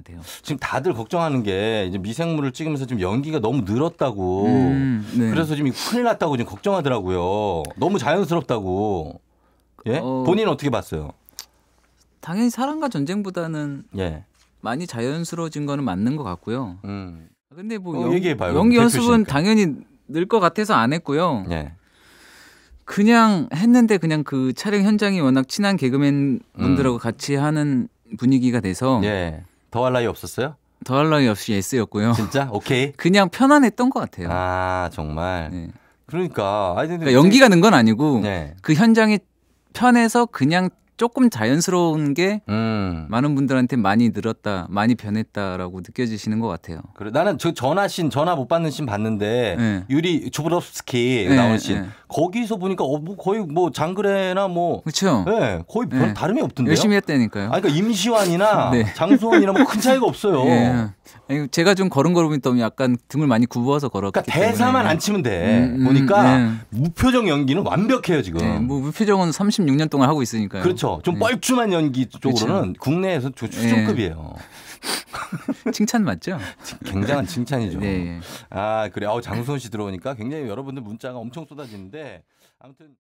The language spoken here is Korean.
봐야 돼요. 지금 다들 걱정하는 게 이제 미생물을 찍으면서 지금 연기가 너무 늘었다고. 음, 네. 그래서 지금 큰일 났다고 지금 걱정하더라고요. 너무 자연스럽다고. 예? 어, 본인 은 어떻게 봤어요? 당연히 사랑과 전쟁보다는 예. 많이 자연스러워진 거는 맞는 것 같고요. 음. 근데 뭐 어, 연, 봐요 연기 연습은 당연히 늘 것 같아서 안 했고요. 예. 그냥 했는데 그냥 그 촬영 현장이 워낙 친한 개그맨 음. 분들하고 음. 같이 하는 분위기가 돼서 예. 더할 나위 없었어요? 더할 나위 없이 예였고요 진짜? 오케이. 그냥 편안했던 것 같아요. 아 정말. 네. 그러니까, 그러니까 연기가 는 건 아니고 네. 그 현장이 편해서 그냥 조금 자연스러운 게 음. 많은 분들한테 많이 늘었다, 많이 변했다라고 느껴지시는 것 같아요. 그래 나는 저 전화 신 전화 못 받는 신 봤는데 네. 유리 주브롭스키 네, 나온 씬 네. 거기서 보니까 어, 뭐 거의 뭐 장그래나 뭐 그렇죠. 네, 거의 별 네. 다름이 없던데요. 열심히 했다니까요. 아 그러니까 임시완이나 네. 장수원이나 뭐 큰 차이가 없어요. 네. 아니, 제가 좀 걸음걸음이 떠면 약간 등을 많이 굽어서 걸었기 그러니까 때문에. 대사만 안 치면 돼. 음, 음, 보니까 무표정 연기는 완벽해요 지금. 뭐 무표정은 36년 동안 하고 있으니까요. 그렇죠. 쪽에서 좀 네. 뻘쭘한 연기 쪽으로는 그렇 국내에서 네. 수준급이에요. 칭찬 맞죠? 굉장한 칭찬이죠. 네. 아 그래. 어 장수원 씨 들어오니까 굉장히 여러분들 문자가 엄청 쏟아지는데 아무튼.